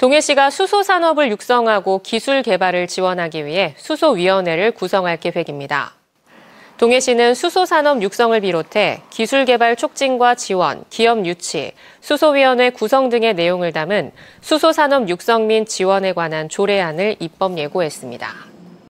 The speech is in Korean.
동해시가 수소 산업을 육성하고 기술 개발을 지원하기 위해 수소위원회를 구성할 계획입니다. 동해시는 수소산업 육성을 비롯해 기술개발 촉진과 지원, 기업 유치, 수소위원회 구성 등의 내용을 담은 수소산업 육성 및 지원에 관한 조례안을 입법 예고했습니다.